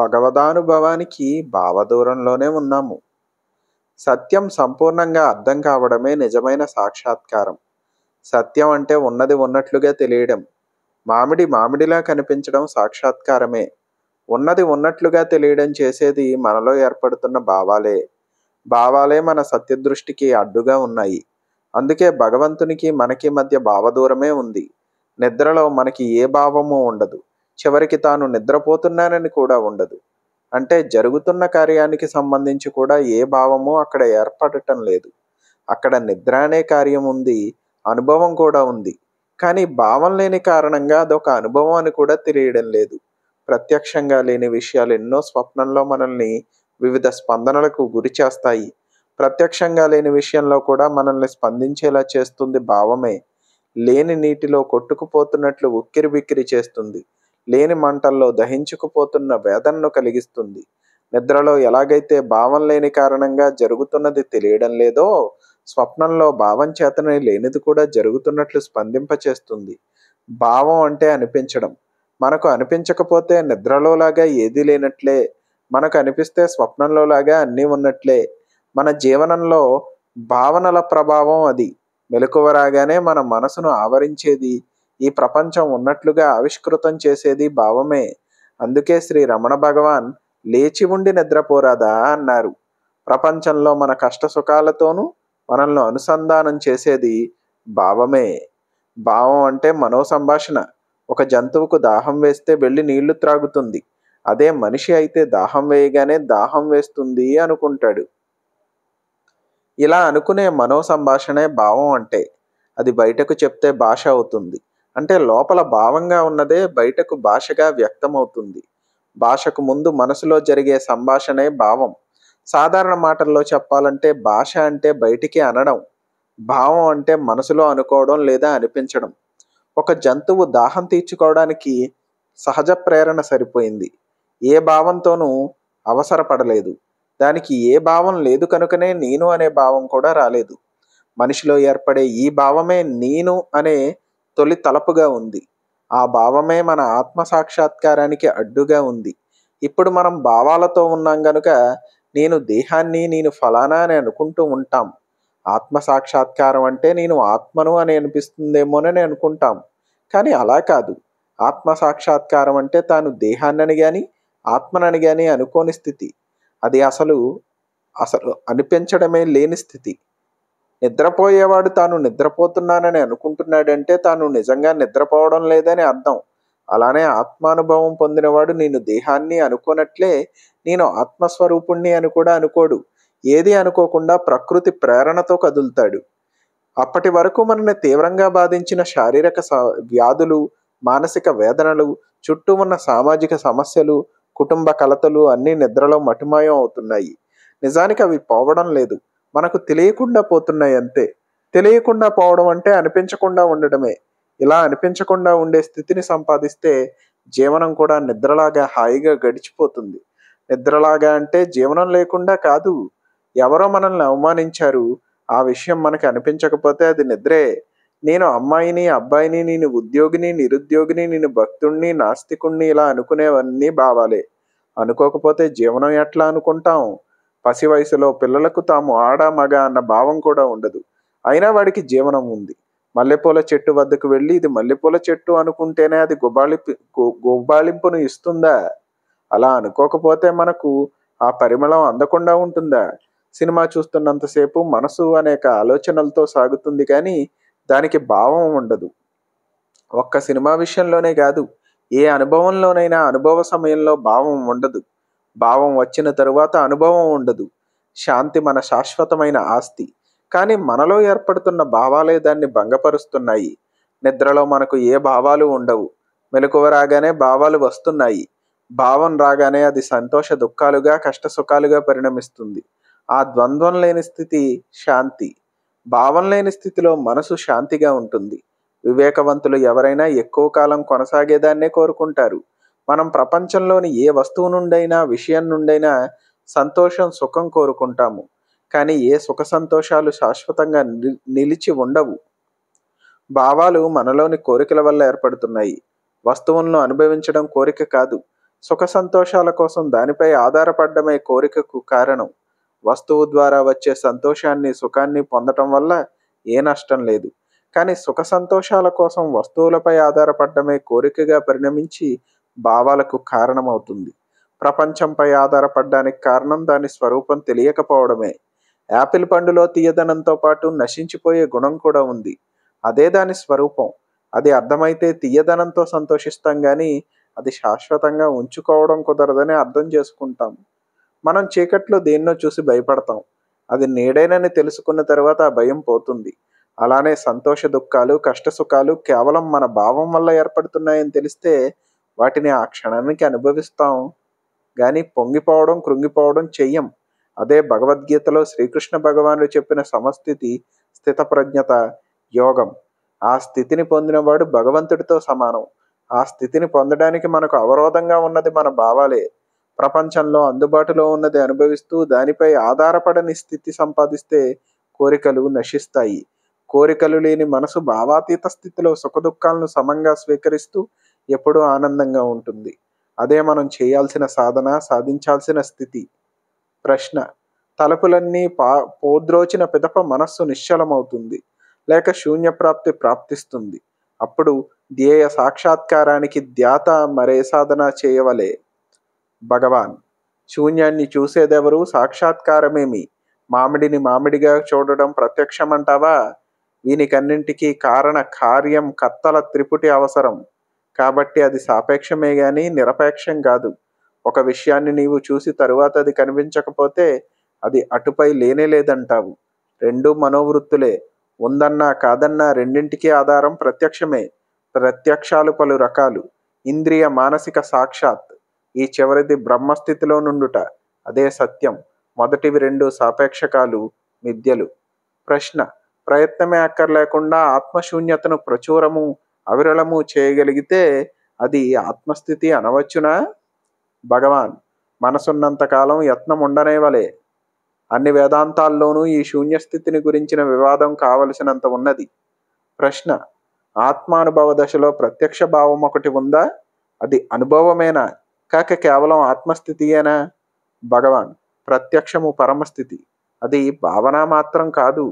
భగవదానుభవానికి భావదూరంలోనే ఉన్నాము సత్యం సంపూర్ణంగా అర్థం కావడమే నిజమైన సాక్షాత్కారం సత్యం అంటే ఉన్నది ఉన్నట్లుగా తెలియడం మామిడి మామిడిలా కనిపించడం సాక్షాత్కారమే ఉన్నది ఉన్నట్లుగా తెలియడం చేసేది మనలో ఏర్పడుతున్న భావాలే భావాలే మన సత్యదృష్టికి అడ్డుగా ఉన్నాయి అందుకే భగవంతునికి మనకి మధ్య భావదూరమే ఉంది నిద్రలో మనకి ఏ భావము ఉండదు చివరికి తాను నిద్రపోతున్నానని కూడా ఉండదు అంటే జరుగుతున్న కార్యానికి సంబంధించి కూడా ఏ భావము అక్కడ ఏర్పడటం లేదు అక్కడ నిద్ర అనే కార్యం ఉంది అనుభవం కూడా ఉంది కానీ భావం లేని కారణంగా అదొక అనుభవం అని కూడా తెలియడం లేదు ప్రత్యక్షంగా లేని విషయాలు ఎన్నో స్వప్నంలో మనల్ని వివిధ స్పందనలకు గురి చేస్తాయి ప్రత్యక్షంగా లేని విషయంలో కూడా మనల్ని స్పందించేలా చేస్తుంది భావమే లేని నీటిలో కొట్టుకుపోతున్నట్లు ఉక్కిరి బిక్కిరి చేస్తుంది లేని మంటల్లో దహించుకుపోతున్న వేదనను కలిగిస్తుంది నిద్రలో ఎలాగైతే భావం లేని కారణంగా జరుగుతున్నది తెలియడం లేదో స్వప్నంలో భావం చేతనే లేనిది కూడా జరుగుతున్నట్లు స్పందింపచేస్తుంది భావం అంటే అనిపించడం మనకు అనిపించకపోతే నిద్రలోలాగా ఏదీ లేనట్లే మనకు అనిపిస్తే స్వప్నంలోలాగా అన్నీ ఉన్నట్లే మన జీవనంలో భావనల ప్రభావం అది మెలకువ రాగానే మన మనసును ఆవరించేది ఈ ప్రపంచం ఉన్నట్లుగా ఆవిష్కృతం చేసేది భావమే అందుకే శ్రీ రమణ భగవాన్ లేచి ఉండి నిద్రపోరాదా అన్నారు ప్రపంచంలో మన కష్ట సుఖాలతోనూ మనల్ని అనుసంధానం చేసేది భావమే భావం అంటే మనో సంభాషణ ఒక జంతువుకు దాహం వేస్తే వెళ్ళి నీళ్లు త్రాగుతుంది అదే మనిషి అయితే దాహం వేయగానే దాహం వేస్తుంది అనుకుంటాడు ఇలా అనుకునే మనో సంభాషణే భావం అంటే అది బయటకు చెప్తే భాష అవుతుంది అంటే లోపల భావంగా ఉన్నదే బయటకు భాషగా వ్యక్తమవుతుంది భాషకు ముందు మనసులో జరిగే సంభాషణే భావం సాధారణ మాటల్లో చెప్పాలంటే భాష అంటే బయటికి అనడం భావం అంటే మనసులో అనుకోవడం లేదా అనిపించడం ఒక జంతువు దాహం తీర్చుకోవడానికి సహజ ప్రేరణ సరిపోయింది ఏ భావంతోనూ అవసరపడలేదు దానికి ఏ భావం లేదు కనుకనే నేను అనే భావం కూడా రాలేదు మనిషిలో ఏర్పడే ఈ భావమే నేను అనే తొలి తలపుగా ఉంది ఆ భావమే మన ఆత్మ సాక్షాత్కారానికి అడ్డుగా ఉంది ఇప్పుడు మనం భావాలతో ఉన్నాం గనుక నేను దేహాన్ని నేను ఫలానా అని అనుకుంటూ ఉంటాం ఆత్మ సాక్షాత్కారం అంటే నేను ఆత్మను అని అనిపిస్తుందేమోనని అనుకుంటాం కానీ అలా కాదు ఆత్మ సాక్షాత్కారం అంటే తాను దేహాన్నని కానీ ఆత్మనని కానీ అనుకోని స్థితి అది అసలు అసలు అనిపించడమే లేని స్థితి నిద్రపోయేవాడు తాను నిద్రపోతున్నానని అనుకుంటున్నాడంటే తాను నిజంగా నిద్రపోవడం లేదని అర్థం అలానే ఆత్మానుభవం పొందినవాడు నేను దేహాన్ని అనుకోనట్లే నేను ఆత్మస్వరూపుణ్ణి అని కూడా అనుకోడు ఏది అనుకోకుండా ప్రకృతి ప్రేరణతో కదులుతాడు అప్పటి వరకు మనని తీవ్రంగా బాధించిన శారీరక వ్యాధులు మానసిక వేదనలు చుట్టూ ఉన్న సామాజిక సమస్యలు కుటుంబ కలతలు అన్నీ నిద్రలో మటుమాయం అవుతున్నాయి నిజానికి అవి పోవడం లేదు మనకు తెలియకుండా పోతున్నాయి అంతే తెలియకుండా పోవడం అంటే అనిపించకుండా ఉండడమే ఇలా అనిపించకుండా ఉండే స్థితిని సంపాదిస్తే జీవనం కూడా నిద్రలాగా హాయిగా గడిచిపోతుంది నిద్రలాగా అంటే జీవనం లేకుండా కాదు ఎవరో మనల్ని అవమానించారు ఆ విషయం మనకి అనిపించకపోతే అది నిద్రే నేను అమ్మాయిని అబ్బాయిని నేను ఉద్యోగిని నిరుద్యోగిని నేను భక్తుణ్ణి నాస్తికుణ్ణి ఇలా అనుకునేవన్నీ భావాలే అనుకోకపోతే జీవనం ఎట్లా అనుకుంటాం పసి వయసులో పిల్లలకు తాము ఆడా మగ అన్న భావం కూడా ఉండదు అయినా వాడికి జీవనం ఉంది మల్లెపూల చెట్టు వద్దకు వెళ్ళి ఇది మల్లెపూల చెట్టు అనుకుంటేనే అది గుబాళి గుబాళింపును ఇస్తుందా అలా అనుకోకపోతే మనకు ఆ పరిమళం అందకుండా ఉంటుందా సినిమా చూస్తున్నంతసేపు మనసు అనేక ఆలోచనలతో సాగుతుంది కానీ దానికి భావం ఉండదు ఒక్క సినిమా విషయంలోనే కాదు ఏ అనుభవంలోనైనా అనుభవ సమయంలో భావం ఉండదు భావం వచ్చిన తరువాత అనుభవం ఉండదు శాంతి మన శాశ్వతమైన ఆస్తి కానీ మనలో ఏర్పడుతున్న భావాలే దాన్ని భంగపరుస్తున్నాయి నిద్రలో మనకు ఏ భావాలు ఉండవు మెలకువ రాగానే భావాలు వస్తున్నాయి భావం రాగానే అది సంతోష దుఃఖాలుగా కష్ట సుఖాలుగా పరిణమిస్తుంది ఆ ద్వంద్వం లేని స్థితి శాంతి భావం లేని స్థితిలో మనసు శాంతిగా ఉంటుంది వివేకవంతులు ఎవరైనా ఎక్కువ కాలం కొనసాగేదాన్నే కోరుకుంటారు మనం ప్రపంచంలోని ఏ వస్తువు నుండైనా విషయం నుండైనా సంతోషం సుఖం కోరుకుంటాము కానీ ఏ సుఖ సంతోషాలు శాశ్వతంగా నిలిచి ఉండవు భావాలు మనలోని కోరికల వల్ల ఏర్పడుతున్నాయి వస్తువులను అనుభవించడం కోరిక కాదు సుఖ సంతోషాల కోసం దానిపై ఆధారపడమే కోరికకు కారణం వస్తువు ద్వారా వచ్చే సంతోషాన్ని సుఖాన్ని పొందటం వల్ల ఏ నష్టం లేదు కానీ సుఖ సంతోషాల కోసం వస్తువులపై ఆధారపడమే కోరికగా పరిణమించి భావాలకు కారణమవుతుంది ప్రపంచంపై ఆధారపడడానికి కారణం దాని స్వరూపం తెలియకపోవడమే యాపిల్ పండులో తీయదనంతో పాటు నశించిపోయే గుణం కూడా ఉంది అదే దాని స్వరూపం అది అర్థమైతే తీయదనంతో సంతోషిస్తాం కానీ అది శాశ్వతంగా ఉంచుకోవడం కుదరదని అర్థం చేసుకుంటాం మనం చీకట్లో దేన్నో చూసి భయపడతాం అది నేడేనని తెలుసుకున్న తర్వాత ఆ భయం పోతుంది అలానే సంతోష దుఃఖాలు కష్టసుఖాలు కేవలం మన భావం వల్ల ఏర్పడుతున్నాయని తెలిస్తే వాటిని ఆ క్షణానికి అనుభవిస్తాం కానీ పొంగిపోవడం కృంగిపోవడం చెయ్యం అదే భగవద్గీతలో శ్రీకృష్ణ భగవానుడు చెప్పిన సమస్థితి స్థితప్రజ్ఞత యోగం ఆ స్థితిని పొందినవాడు భగవంతుడితో సమానం ఆ స్థితిని పొందడానికి మనకు అవరోధంగా ఉన్నది మన భావాలే ప్రపంచంలో అందుబాటులో ఉన్నది అనుభవిస్తూ దానిపై ఆధారపడని స్థితి సంపాదిస్తే కోరికలు నశిస్తాయి కోరికలు లేని మనసు భావాతీత స్థితిలో సుఖదుఖాలను సమంగా స్వీకరిస్తూ ఎప్పుడూ ఆనందంగా ఉంటుంది అదే మనం చేయాల్సిన సాధన సాధించాల్సిన స్థితి ప్రశ్న తలుపులన్నీ పా పోద్రోచిన పిదప మనస్సు నిశ్చలమవుతుంది లేక శూన్యప్రాప్తి ప్రాప్తిస్తుంది అప్పుడు ధ్యేయ సాక్షాత్కారానికి ధ్యాత మరే సాధన చేయవలే భగవాన్ శూన్యాన్ని చూసేదెవరు సాక్షాత్కారమేమి మామిడిని మామిడిగా చూడడం ప్రత్యక్షమంటావా వీనికన్నింటికీ కారణ కార్యం కత్తల త్రిపుటి అవసరం కాబట్టి అది సాపేక్షమే గాని నిరపేక్షం కాదు ఒక విషయాన్ని నీవు చూసి తరువాత అది కనిపించకపోతే అది అటుపై లేనే లేదంటావు రెండు మనోవృత్తులే ఉందన్నా కాదన్నా రెండింటికి ఆధారం ప్రత్యక్షమే ప్రత్యక్షాలు పలు రకాలు ఇంద్రియ మానసిక సాక్షాత్ ఈ చివరిది బ్రహ్మస్థితిలో నుండుట అదే సత్యం మొదటివి రెండు సాపేక్షకాలు మిథ్యలు ప్రశ్న ప్రయత్నమే అక్కర్లేకుండా ఆత్మశూన్యతను ప్రచురము అవిరళము చేయగలిగితే అది ఆత్మస్థితి అనవచ్చునా భగవాన్ మనసున్నంతకాలం యత్నం ఉండనే వలె అన్ని వేదాంతాల్లోనూ ఈ శూన్యస్థితిని గురించిన వివాదం కావలసినంత ఉన్నది ప్రశ్న ఆత్మానుభవ దశలో ప్రత్యక్ష భావం ఒకటి ఉందా అది అనుభవమేనా కాక కేవలం ఆత్మస్థితియేనా భగవాన్ ప్రత్యక్షము పరమస్థితి అది భావన మాత్రం కాదు